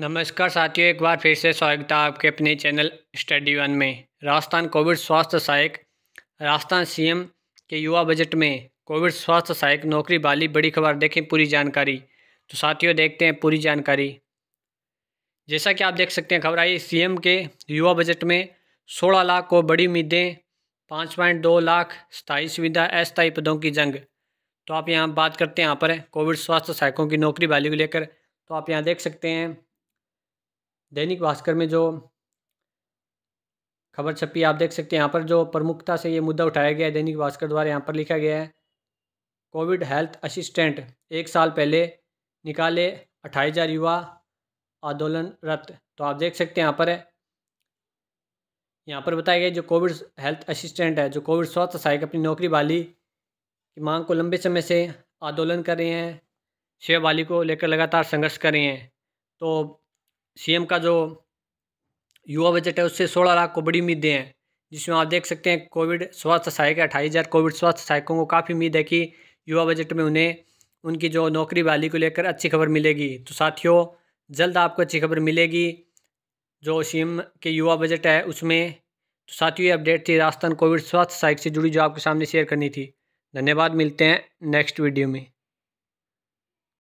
नमस्कार साथियों एक बार फिर से स्वागत है आपके अपने चैनल स्टडी वन में राजस्थान कोविड स्वास्थ्य सहायक राजस्थान सीएम के युवा बजट में कोविड स्वास्थ्य सहायक नौकरी वाली बड़ी खबर देखें पूरी जानकारी तो साथियों देखते हैं पूरी जानकारी जैसा कि आप देख सकते हैं खबर आई सीएम के युवा बजट में सोलह लाख को बड़ी उम्मीदें पाँच पॉइंट दो लाख स्थायी सुविधा अस्थायी पदों की जंग तो आप यहाँ बात करते हैं यहाँ पर कोविड स्वास्थ्य सहायकों की नौकरी वाली को लेकर तो आप यहाँ देख सकते हैं दैनिक भास्कर में जो खबर छपी आप देख सकते हैं यहाँ पर जो प्रमुखता से ये मुद्दा उठाया गया है दैनिक भास्कर द्वारा यहाँ पर लिखा गया है कोविड हेल्थ असिस्टेंट एक साल पहले निकाले अट्ठाईस हज़ार युवा आंदोलनरत तो आप देख सकते हैं यहाँ पर है यहाँ पर बताया गया जो कोविड हेल्थ असिस्टेंट है जो कोविड स्वास्थ्य सहायक अपनी नौकरी वाली की मांग को लंबे समय से आंदोलन कर रहे हैं सेवा वाली को लेकर लगातार संघर्ष कर रहे हैं तो सीएम का जो युवा बजट है उससे सोलह लाख को बड़ी उम्मीदें हैं जिसमें आप देख सकते हैं कोविड स्वास्थ्य सहायक अट्ठाईस हज़ार कोविड स्वास्थ्य सहायकों को काफ़ी उम्मीद है कि युवा बजट में उन्हें उनकी जो नौकरी वाली को लेकर अच्छी खबर मिलेगी तो साथियों जल्द आपको अच्छी खबर मिलेगी जो सीएम के युवा बजट है उसमें तो साथियों ये अपडेट थी राजस्थान कोविड स्वास्थ्य सहायक से जुड़ी जो आपके सामने शेयर करनी थी धन्यवाद मिलते हैं नेक्स्ट वीडियो में